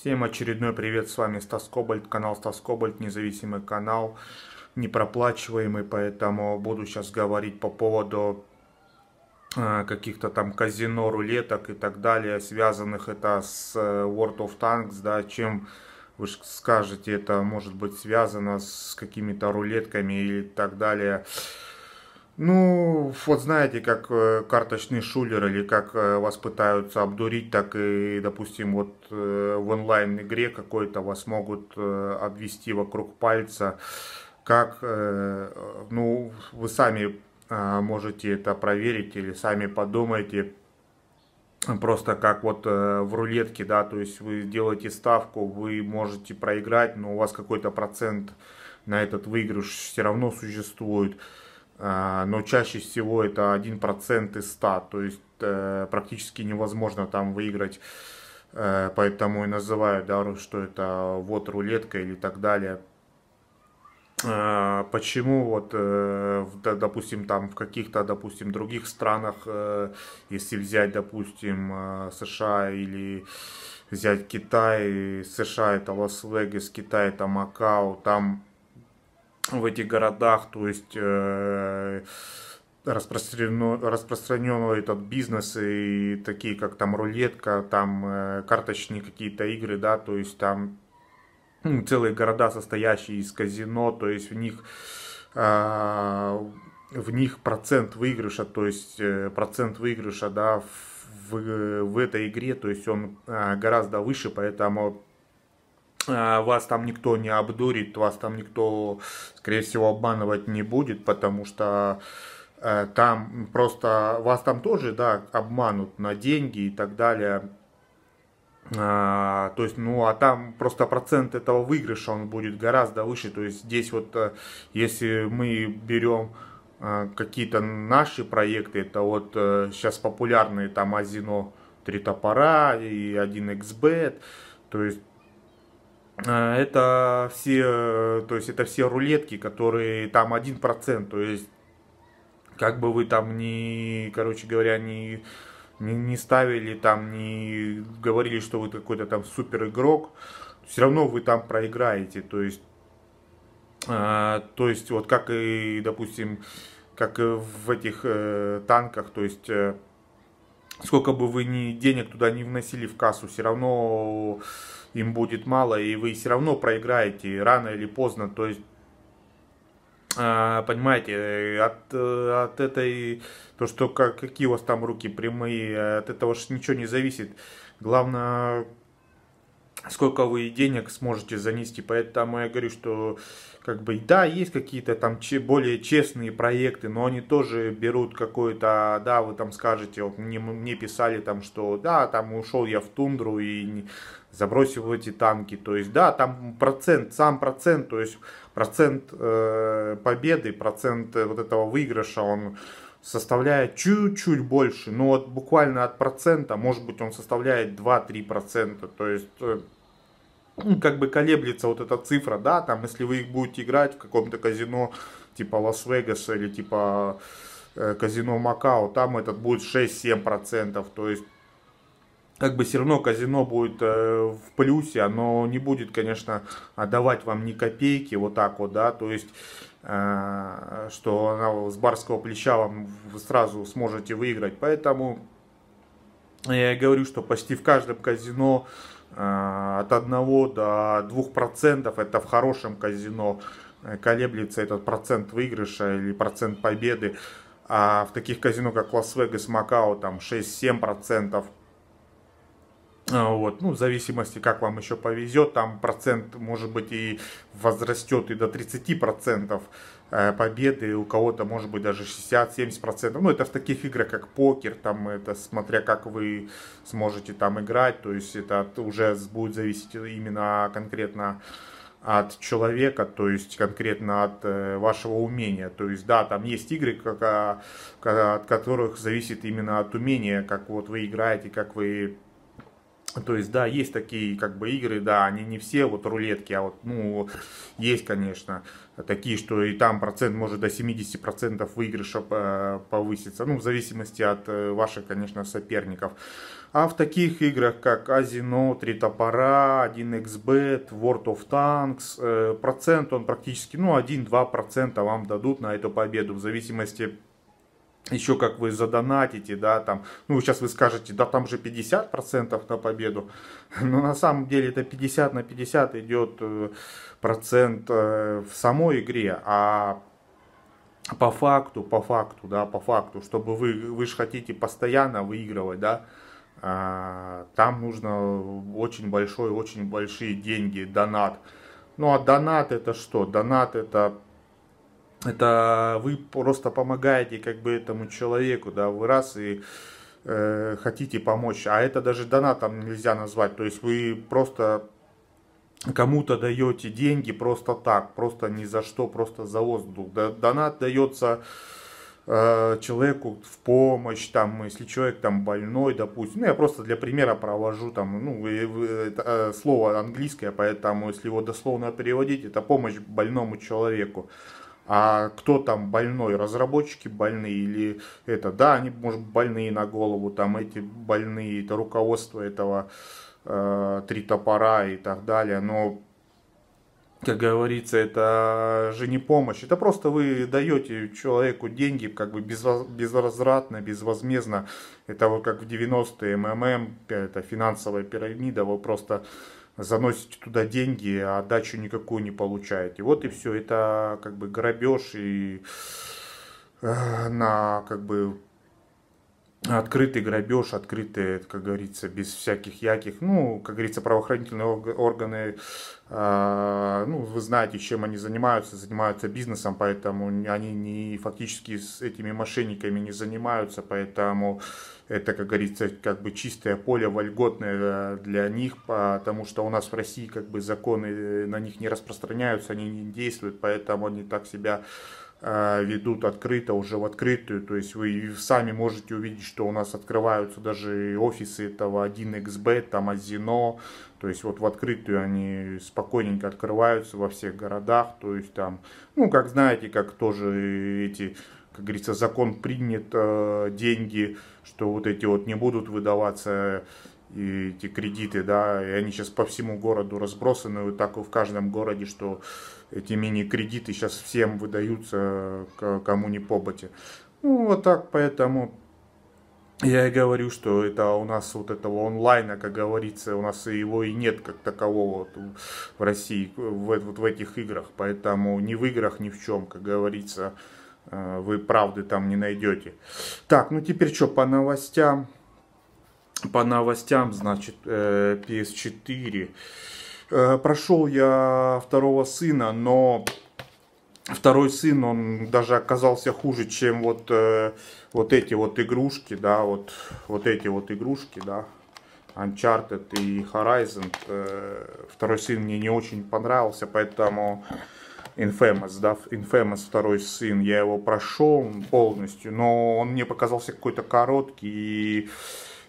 Всем очередной привет, с вами Стас Кобальт, канал Стас Кобальт, независимый канал, непроплачиваемый, поэтому буду сейчас говорить по поводу э, каких-то там казино, рулеток и так далее, связанных это с э, World of Tanks, да, чем вы скажете, это может быть связано с какими-то рулетками и так далее. Ну, вот знаете, как э, карточный шулер или как э, вас пытаются обдурить, так и, допустим, вот э, в онлайн-игре какой-то вас могут обвести вокруг пальца, как, ну, вы сами можете это проверить или сами подумайте, просто как вот в рулетке, да, то есть вы делаете ставку, вы можете проиграть, но у вас какой-то процент на этот выигрыш все равно существует, а, но чаще всего это 1% из 100, то есть э, практически невозможно там выиграть, э, поэтому и называют, да, что это вот рулетка или так далее. А, почему вот, э, допустим, там в каких-то, допустим, других странах, если взять, допустим, США или взять Китай, США это Лас-Вегас, Китай это Макао, там в этих городах, то есть э, распространено, распространено этот бизнес и такие как там рулетка, там э, карточные какие-то игры, да, то есть там ну, целые города, состоящие из казино, то есть в них э, в них процент выигрыша, то есть э, процент выигрыша, да, в, в этой игре, то есть он а, гораздо выше, поэтому вас там никто не обдурит, вас там никто, скорее всего, обманывать не будет, потому что э, там просто вас там тоже, да, обманут на деньги и так далее. А, то есть, ну, а там просто процент этого выигрыша он будет гораздо выше. То есть здесь вот, э, если мы берем э, какие-то наши проекты, это вот сейчас популярные там Азино три топора и один xbet то есть а, это все, то есть это все рулетки, которые там 1%, то есть как бы вы там ни, короче говоря, ни, ни, ни ставили там, не говорили, что вы какой-то там супер игрок, все равно вы там проиграете, то есть, э, то есть вот как и, допустим, как и в этих э, танках, то есть... Э, сколько бы вы ни денег туда не вносили в кассу, все равно им будет мало, и вы все равно проиграете рано или поздно. То есть, а, понимаете, от, от этой, то, что как, какие у вас там руки прямые, от этого же ничего не зависит. Главное, сколько вы денег сможете занести. Поэтому я говорю, что как бы да, есть какие-то там более честные проекты, но они тоже берут какое-то, да, вы там скажете, вот мне, мне писали там, что да, там ушел я в тундру и не, забросил эти танки, то есть да, там процент, сам процент, то есть процент э, победы, процент э, вот этого выигрыша, он составляет чуть-чуть больше, ну вот буквально от процента, может быть он составляет 2-3%, то есть э, ну, как бы колеблется вот эта цифра, да, там, если вы их будете играть в каком-то казино, типа Лас-Вегаса или типа э, казино Макао, там этот будет 6-7%, то есть как бы все равно казино будет э, в плюсе, оно не будет, конечно, отдавать вам ни копейки, вот так вот, да, то есть Э, что она с барского плеча вам сразу сможете выиграть. Поэтому я говорю, что почти в каждом казино э, от 1 до 2 процентов, это в хорошем казино э, колеблется этот процент выигрыша или процент победы. А в таких казино, как Лас-Вегас, Макао, там 6-7 процентов – а, вот, ну, в зависимости, как вам еще повезет, там процент, может быть, и возрастет и до 30% э, победы, у кого-то, может быть, даже 60-70%. Ну, это в таких играх, как покер, там, это смотря как вы сможете там играть, то есть это уже будет зависеть именно конкретно от человека, то есть конкретно от э, вашего умения. То есть, да, там есть игры, как, от которых зависит именно от умения, как вот вы играете, как вы то есть, да, есть такие как бы игры, да, они не все вот рулетки, а вот, ну, есть, конечно, такие, что и там процент может до 70% выигрыша э, повыситься, ну, в зависимости от э, ваших, конечно, соперников. А в таких играх, как Азино, Три Топора, 1xbet, World of Tanks, э, процент он практически, ну, 1-2% вам дадут на эту победу, в зависимости еще как вы задонатите, да, там, ну, сейчас вы скажете, да, там же 50% на победу, но на самом деле это 50 на 50 идет э, процент э, в самой игре, а по факту, по факту, да, по факту, чтобы вы, вы же хотите постоянно выигрывать, да, а, там нужно очень большой, очень большие деньги, донат. Ну а донат это что? Донат это это вы просто помогаете как бы этому человеку, да, вы раз и э, хотите помочь, а это даже донатом нельзя назвать, то есть вы просто кому-то даете деньги просто так, просто ни за что, просто за воздух. Донат дается э, человеку в помощь, там, если человек там больной, допустим, ну, я просто для примера провожу, там, ну, это, э, слово английское, поэтому, если его дословно переводить, это помощь больному человеку а кто там больной, разработчики больные или это, да, они, может, больные на голову, там эти больные, это руководство этого э, три топора и так далее, но как говорится, это же не помощь. Это просто вы даете человеку деньги как бы безвозвратно, безвозмездно. Это вот как в 90-е МММ, это финансовая пирамида, вы просто заносите туда деньги, а отдачу никакую не получаете. Вот и все, это как бы грабеж и э, на как бы открытый грабеж, открытый, как говорится, без всяких яких, ну, как говорится, правоохранительные органы, э, ну, вы знаете, чем они занимаются, занимаются бизнесом, поэтому они не, фактически с этими мошенниками не занимаются, поэтому э, это, как говорится, как бы чистое поле, вольготное э, для них, потому что у нас в России как бы законы э, на них не распространяются, они не действуют, поэтому они так себя э, ведут открыто, уже в открытую. То есть вы сами можете увидеть, что у нас открываются даже офисы этого 1 xb там Азино. То есть вот в открытую они спокойненько открываются во всех городах. То есть там, ну как знаете, как тоже эти как говорится, закон принят, э, деньги, что вот эти вот не будут выдаваться и э, эти кредиты, да, и они сейчас по всему городу разбросаны, вот так в каждом городе, что эти мини-кредиты сейчас всем выдаются, кому не поботе. Ну, вот так, поэтому я и говорю, что это у нас вот этого онлайна, как говорится, у нас его и нет как такового вот в России, в, вот в этих играх. Поэтому ни в играх, ни в чем, как говорится. Э, вы правды там не найдете. Так, ну теперь что по новостям? По новостям, значит, PS4. Э, э, прошел я второго сына, но второй сын, он даже оказался хуже, чем вот, вот эти вот игрушки, да, вот, вот эти вот игрушки, да. Uncharted и Horizon. Второй сын мне не очень понравился, поэтому Infamous, да, Infamous второй сын, я его прошел полностью, но он мне показался какой-то короткий и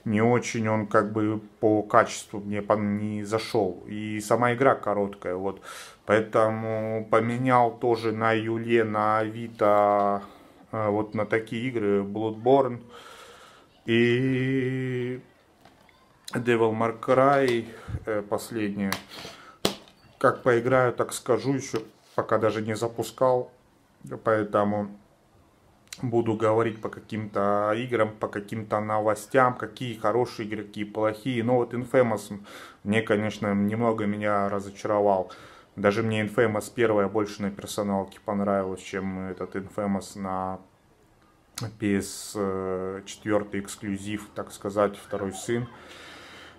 не очень он как бы по качеству мне не зашел. И сама игра короткая, вот. Поэтому поменял тоже на Юле, на Авито, э, вот на такие игры Bloodborne и Devil May Cry э, последняя. Как поиграю, так скажу еще пока даже не запускал, поэтому буду говорить по каким-то играм, по каким-то новостям, какие хорошие игры, какие плохие. Но вот Infamous мне, конечно, немного меня разочаровал. Даже мне Infamous первая больше на персоналке понравилась, чем этот Infamous на PS4 эксклюзив, так сказать, второй сын.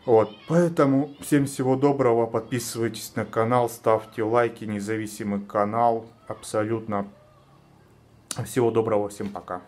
Вот, поэтому всем всего доброго, подписывайтесь на канал, ставьте лайки, независимый канал, абсолютно. Всего доброго, всем пока.